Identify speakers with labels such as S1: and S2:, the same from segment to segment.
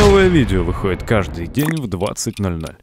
S1: Новое видео выходит каждый день в 20.00.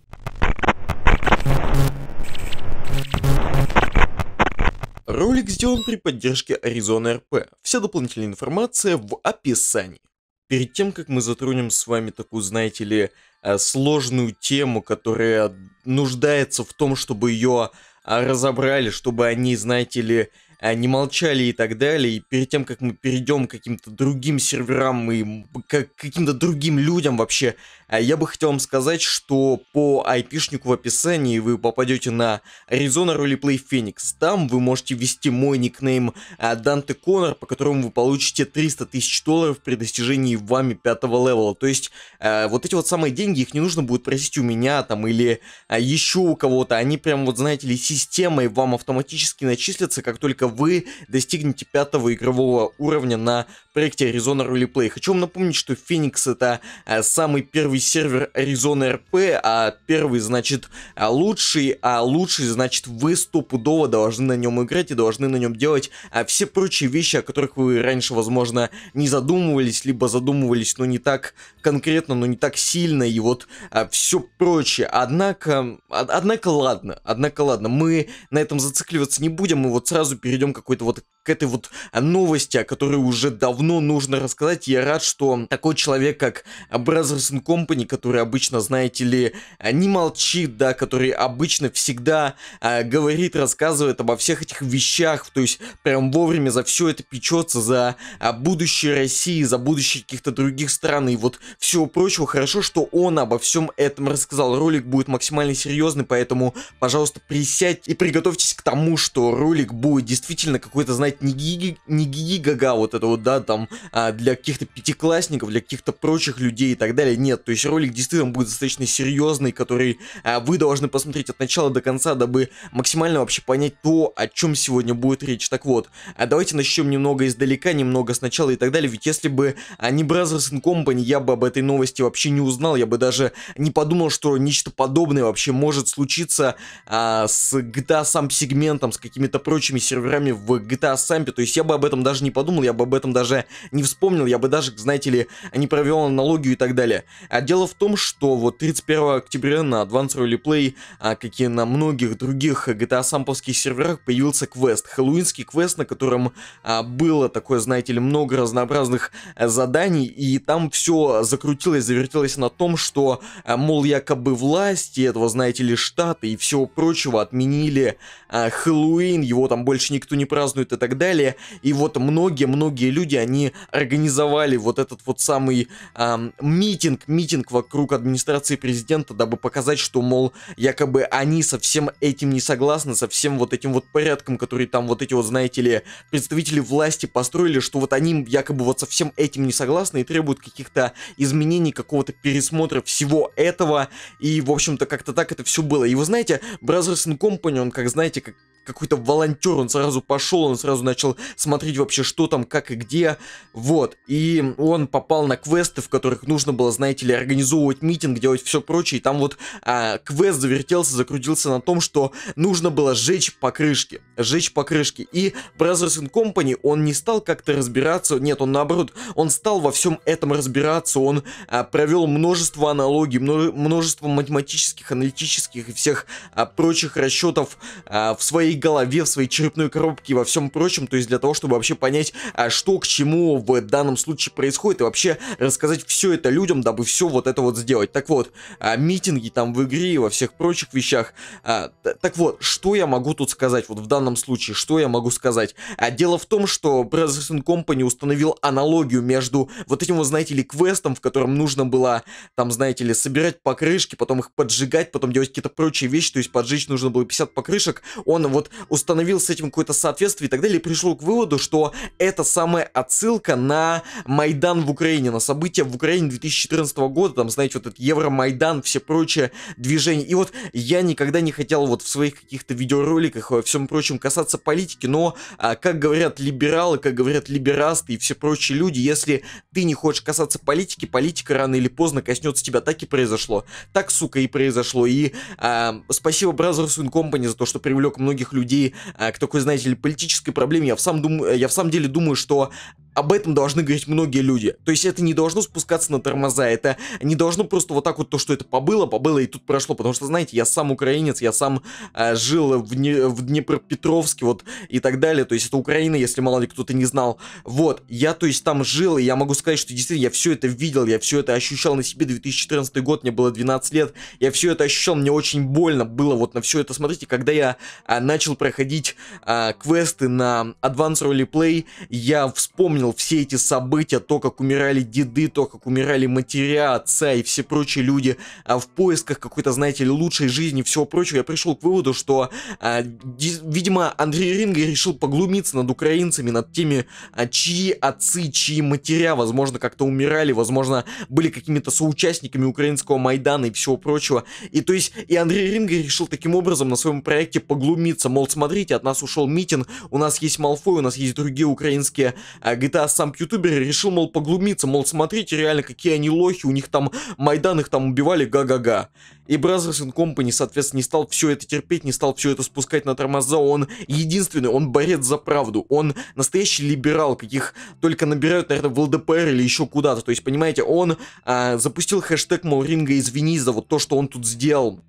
S1: Ролик сделан при поддержке Arizona RP. Вся дополнительная информация в описании. Перед тем, как мы затронем с вами такую, знаете ли, э, сложную тему, которая нуждается в том, чтобы ее а, разобрали, чтобы они, знаете ли, Э, не молчали и так далее. И перед тем, как мы перейдем к каким-то другим серверам и к каким-то другим людям вообще, э, я бы хотел вам сказать, что по айпишнику в описании вы попадете на Arizona Roleplay Phoenix. Там вы можете ввести мой никнейм э, Данте Конор, по которому вы получите 300 тысяч долларов при достижении вами пятого левела. То есть вот эти вот самые деньги, их не нужно будет просить у меня там или еще у кого-то. Они прям вот, знаете ли, системой вам автоматически начислятся, как только вы достигнете пятого игрового уровня на проекте Arizona Roleplay. Хочу вам напомнить, что Phoenix это э, самый первый сервер Arizona RP, а первый значит а лучший, а лучший значит вы стопудово должны на нем играть и должны на нем делать а все прочие вещи, о которых вы раньше, возможно, не задумывались, либо задумывались, но не так конкретно, но не так сильно, и вот а, все прочее. Однако, однако ладно, однако ладно, мы на этом зацикливаться не будем, мы вот сразу перейдем перейдем к какой-то вот к этой вот новости, о которой уже давно нужно рассказать. Я рад, что такой человек, как Brothers and Company, который обычно, знаете ли, э, не молчит, да, который обычно всегда э, говорит, рассказывает обо всех этих вещах, то есть прям вовремя за все это печется, за э, будущее России, за будущее каких-то других стран и вот всего прочего. Хорошо, что он обо всем этом рассказал. Ролик будет максимально серьезный, поэтому, пожалуйста, присядь и приготовьтесь к тому, что ролик будет действительно какой-то, знаете, создать не гиги, не гиги-гага вот это вот, да, там, а, для каких-то пятиклассников, для каких-то прочих людей и так далее. Нет, то есть ролик действительно будет достаточно серьезный, который а, вы должны посмотреть от начала до конца, дабы максимально вообще понять то, о чем сегодня будет речь. Так вот, а давайте начнем немного издалека, немного сначала и так далее, ведь если бы а, не Brothers and Company, я бы об этой новости вообще не узнал, я бы даже не подумал, что нечто подобное вообще может случиться а, с GTA сам сегментом, с какими-то прочими серверами в GTA сампе, то есть я бы об этом даже не подумал, я бы об этом даже не вспомнил, я бы даже, знаете ли, не провел аналогию и так далее. А дело в том, что вот 31 октября на Advanced Rally Play, а, как и на многих других GTA самповских серверах, появился квест, хэллоуинский квест, на котором а, было такое, знаете ли, много разнообразных а, заданий, и там все закрутилось, завертелось на том, что, а, мол, якобы власти этого, знаете ли, штата и всего прочего отменили а, Хэллоуин, его там больше никто не празднует и так далее. И вот многие-многие люди, они организовали вот этот вот самый эм, митинг, митинг вокруг администрации президента, дабы показать, что, мол, якобы они со всем этим не согласны, со всем вот этим вот порядком, который там вот эти вот, знаете ли, представители власти построили, что вот они якобы вот со всем этим не согласны и требуют каких-то изменений, какого-то пересмотра всего этого. И, в общем-то, как-то так это все было. И вы знаете, Brothers Company, он, как знаете, как какой-то волонтер, он сразу пошел, он сразу начал смотреть вообще, что там, как и где. Вот. И он попал на квесты, в которых нужно было, знаете ли, организовывать митинг, делать все прочее. И там вот а, квест завертелся, закрутился на том, что нужно было сжечь покрышки. Сжечь покрышки. И Brothers and Company, он не стал как-то разбираться. Нет, он наоборот, он стал во всем этом разбираться. Он а, провел множество аналогий, множество математических, аналитических и всех а, прочих расчетов а, в своей своей голове, в своей черепной коробке и во всем прочем, то есть для того, чтобы вообще понять, а что к чему в данном случае происходит, и вообще рассказать все это людям, дабы все вот это вот сделать. Так вот, а, митинги там в игре и во всех прочих вещах. А, так вот, что я могу тут сказать, вот в данном случае, что я могу сказать? А, дело в том, что Brothers in Company установил аналогию между вот этим, вот, знаете ли, квестом, в котором нужно было, там, знаете ли, собирать покрышки, потом их поджигать, потом делать какие-то прочие вещи, то есть поджечь нужно было 50 покрышек, он вот вот установил с этим какое-то соответствие и так далее, и пришел к выводу, что это самая отсылка на Майдан в Украине, на события в Украине 2014 года, там, знаете, вот этот Евромайдан, все прочие движения. И вот я никогда не хотел вот в своих каких-то видеороликах во всем прочем касаться политики, но, а, как говорят либералы, как говорят либерасты и все прочие люди, если ты не хочешь касаться политики, политика рано или поздно коснется тебя. Так и произошло. Так, сука, и произошло. И а, спасибо Brothers in Company за то, что привлек многих людей, а, к такой, знаете ли, политической проблеме. Я в, самом дум... я в самом деле думаю, что об этом должны говорить многие люди. То есть это не должно спускаться на тормоза, это не должно просто вот так вот то, что это побыло, побыло и тут прошло. Потому что, знаете, я сам украинец, я сам э, жил в, не, в Днепропетровске вот и так далее. То есть это Украина, если мало ли кто-то не знал. Вот, я то есть там жил, и я могу сказать, что действительно я все это видел, я все это ощущал на себе. 2014 год, мне было 12 лет, я все это ощущал, мне очень больно было вот на все это. Смотрите, когда я э, начал проходить э, квесты на Advanced Roleplay, я вспомнил вспомнил все эти события, то, как умирали деды, то, как умирали матеря, отца и все прочие люди а в поисках какой-то, знаете ли, лучшей жизни и всего прочего, я пришел к выводу, что, а, видимо, Андрей Ринга решил поглумиться над украинцами, над теми, а, чьи отцы, чьи матеря, возможно, как-то умирали, возможно, были какими-то соучастниками украинского Майдана и всего прочего. И то есть, и Андрей Ринга решил таким образом на своем проекте поглумиться, мол, смотрите, от нас ушел митинг, у нас есть Малфой, у нас есть другие украинские а, когда сам ютубер решил, мол, поглумиться, мол, смотрите реально, какие они лохи, у них там Майдан их там убивали, га-га-га. И Brothers and Company, соответственно, не стал все это терпеть, не стал все это спускать на тормоза. Он единственный, он борец за правду. Он настоящий либерал, каких только набирают, наверное, в ЛДПР или еще куда-то. То есть, понимаете, он а, запустил хэштег, мол, Ринга извини за вот то, что он тут сделал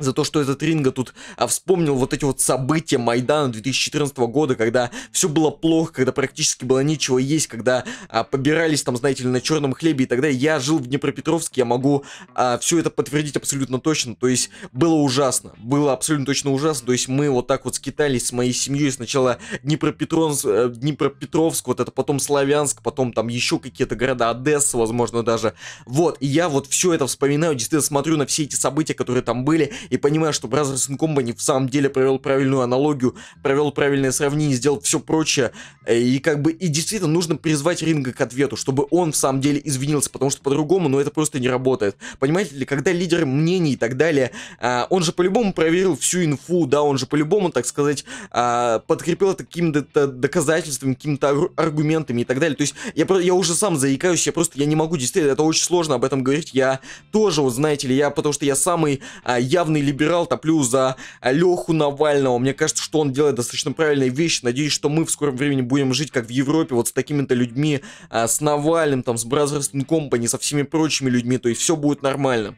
S1: за то, что этот Ринга тут а, вспомнил вот эти вот события Майдана 2014 года, когда все было плохо, когда практически было нечего есть, когда а, побирались там, знаете ли, на черном хлебе и так далее. Я жил в Днепропетровске, я могу а, все это подтвердить абсолютно точно. То есть было ужасно, было абсолютно точно ужасно. То есть мы вот так вот скитались с моей семьей сначала Днепропетровск, э, Днепропетровск вот это потом Славянск, потом там еще какие-то города, Одесса, возможно, даже. Вот, и я вот все это вспоминаю, действительно смотрю на все эти события, которые там были, и понимая, что Brothers in Company в самом деле провел правильную аналогию, провел правильное сравнение, сделал все прочее, э, и как бы, и действительно нужно призвать Ринга к ответу, чтобы он в самом деле извинился, потому что по-другому, но ну, это просто не работает. Понимаете ли, когда лидеры мнений и так далее, э, он же по-любому проверил всю инфу, да, он же по-любому, так сказать, э, подкрепил это каким-то доказательствами, какими-то аргументами и так далее. То есть я, я уже сам заикаюсь, я просто я не могу действительно, это очень сложно об этом говорить. Я тоже, вот знаете ли, я, потому что я самый явный безумный либерал, топлю за Леху Навального. Мне кажется, что он делает достаточно правильные вещи. Надеюсь, что мы в скором времени будем жить, как в Европе, вот с такими-то людьми, а, с Навальным, там, с Brothers компани, со всеми прочими людьми. То есть все будет нормально.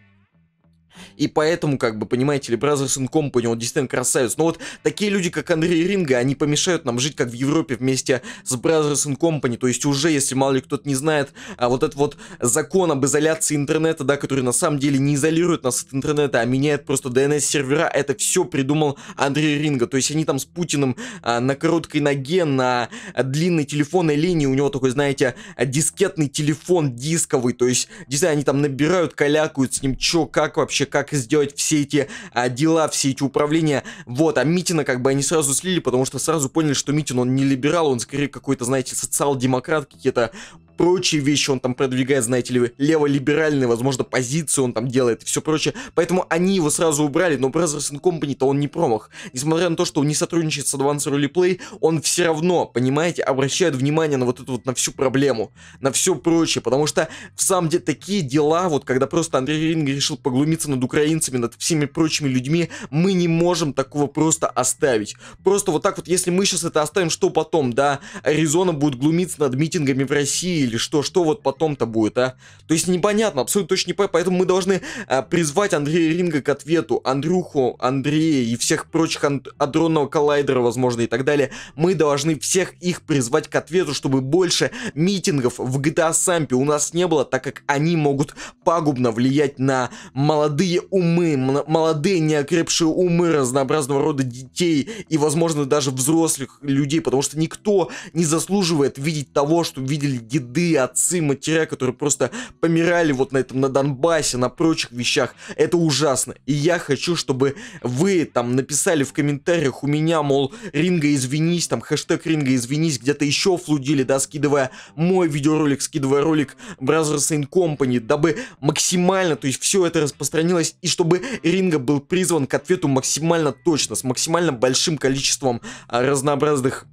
S1: И поэтому, как бы, понимаете ли, Brothers in Company, он действительно красавец. Но вот такие люди, как Андрей Ринга, они помешают нам жить, как в Европе, вместе с Brothers in Company. То есть уже, если мало ли кто-то не знает, а вот этот вот закон об изоляции интернета, да, который на самом деле не изолирует нас от интернета, а меняет просто DNS-сервера, это все придумал Андрей Ринга. То есть они там с Путиным а, на короткой ноге, на длинной телефонной линии, у него такой, знаете, дискетный телефон дисковый, то есть, действительно, они там набирают, калякают с ним, чё, как вообще, вообще, как сделать все эти а, дела, все эти управления. Вот, а Митина как бы они сразу слили, потому что сразу поняли, что Митин, он не либерал, он скорее какой-то, знаете, социал-демократ, какие-то прочие вещи он там продвигает, знаете ли лево-либеральные, возможно, позиции он там делает и все прочее. Поэтому они его сразу убрали, но Brothers and Company-то он не промах. Несмотря на то, что он не сотрудничает с Advanced Roleplay, он все равно, понимаете, обращает внимание на вот эту вот, на всю проблему, на все прочее, потому что в самом деле такие дела, вот когда просто Андрей Ринг решил поглумиться над украинцами, над всеми прочими людьми, мы не можем такого просто оставить. Просто вот так вот, если мы сейчас это оставим, что потом, да, Аризона будет глумиться над митингами в России, или что, что вот потом-то будет, а? То есть непонятно, абсолютно точно не понятно, поэтому мы должны а, призвать Андрея Ринга к ответу, Андрюху, Андрея и всех прочих анд... адронного коллайдера, возможно, и так далее. Мы должны всех их призвать к ответу, чтобы больше митингов в GTA а Сампе у нас не было, так как они могут пагубно влиять на молодые умы, молодые неокрепшие умы разнообразного рода детей и, возможно, даже взрослых людей, потому что никто не заслуживает видеть того, что видели деды деды, отцы, матеря, которые просто помирали вот на этом, на Донбассе, на прочих вещах. Это ужасно. И я хочу, чтобы вы там написали в комментариях у меня, мол, Ринга, извинись, там, хэштег Ринга, извинись, где-то еще флудили, да, скидывая мой видеоролик, скидывая ролик Brothers in Company, дабы максимально, то есть все это распространилось, и чтобы Ринга был призван к ответу максимально точно, с максимально большим количеством а, разнообразных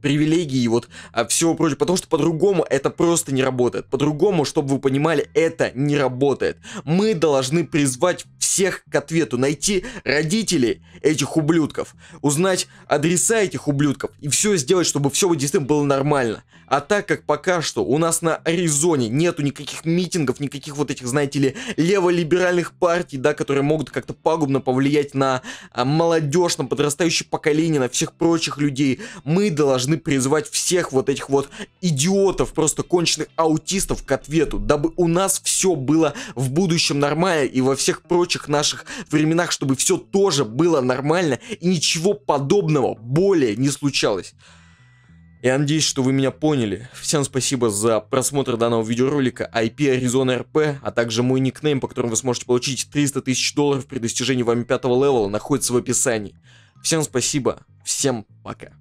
S1: привилегии вот а, всего прочего, потому что по-другому это просто не работает. По-другому, чтобы вы понимали, это не работает. Мы должны призвать всех к ответу, найти родителей этих ублюдков, узнать адреса этих ублюдков и все сделать, чтобы все действительно было нормально. А так как пока что у нас на Аризоне нету никаких митингов, никаких вот этих, знаете ли, леволиберальных партий, да, которые могут как-то пагубно повлиять на а, молодежь, на подрастающее поколение, на всех прочих людей, мы должны должны призвать всех вот этих вот идиотов, просто конченых аутистов к ответу, дабы у нас все было в будущем нормально и во всех прочих наших временах, чтобы все тоже было нормально и ничего подобного более не случалось. Я надеюсь, что вы меня поняли. Всем спасибо за просмотр данного видеоролика IP Arizona RP, а также мой никнейм, по которому вы сможете получить 300 тысяч долларов при достижении вами пятого левела, находится в описании. Всем спасибо, всем пока.